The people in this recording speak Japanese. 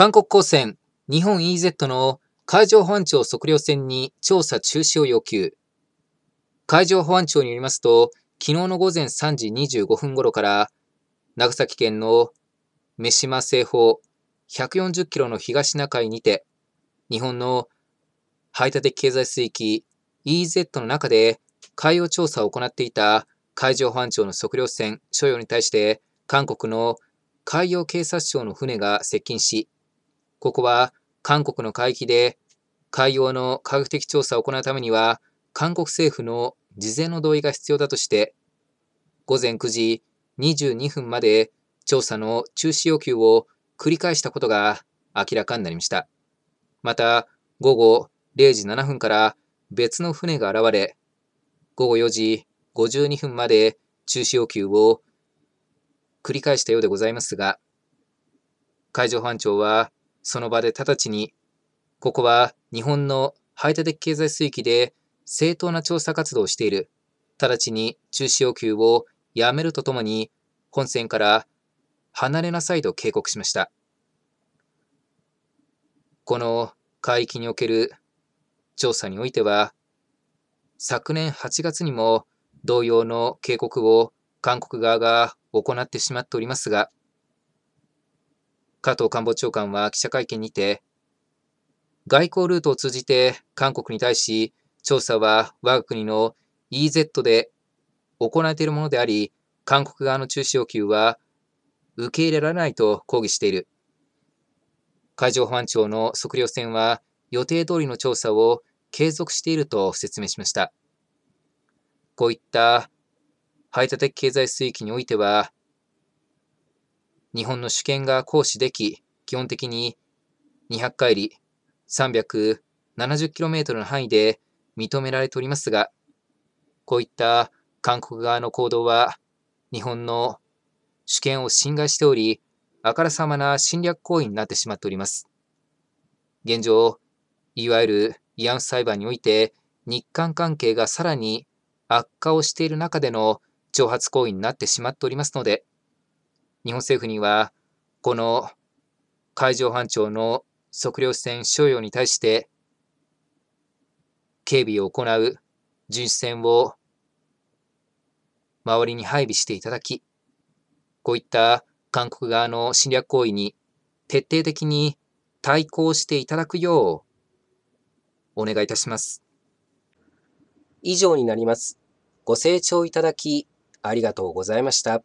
韓国高専、日本 EZ の海上保安庁測量船に調査中止を要求。海上保安庁によりますと、昨日の午前3時25分頃から、長崎県の目島西方140キロの東シナ海にて、日本の排他的経済水域 EZ の中で海洋調査を行っていた海上保安庁の測量船所要に対して、韓国の海洋警察庁の船が接近し、ここは韓国の海域で海洋の科学的調査を行うためには韓国政府の事前の同意が必要だとして午前9時22分まで調査の中止要求を繰り返したことが明らかになりました。また午後0時7分から別の船が現れ午後4時52分まで中止要求を繰り返したようでございますが海上保安庁はその場で直ちに、ここは日本の排他的経済水域で正当な調査活動をしている。直ちに中止要求をやめるとともに、本船から離れなさいと警告しました。この海域における調査においては、昨年8月にも同様の警告を韓国側が行ってしまっておりますが、加藤官房長官は記者会見にて、外交ルートを通じて韓国に対し、調査は我が国の EZ で行われているものであり、韓国側の中止要求は受け入れられないと抗議している。海上保安庁の測量船は予定通りの調査を継続していると説明しました。こういった排他的経済水域においては、日本の主権が行使でき、基本的に200回り 370km の範囲で認められておりますが、こういった韓国側の行動は日本の主権を侵害しており、あからさまな侵略行為になってしまっております。現状、いわゆる慰安婦裁判において日韓関係がさらに悪化をしている中での挑発行為になってしまっておりますので、日本政府には、この海上保安庁の測量船商用に対して、警備を行う巡視船を周りに配備していただき、こういった韓国側の侵略行為に徹底的に対抗していただくようお願いいたします。以上になります。ご清聴いただきありがとうございました。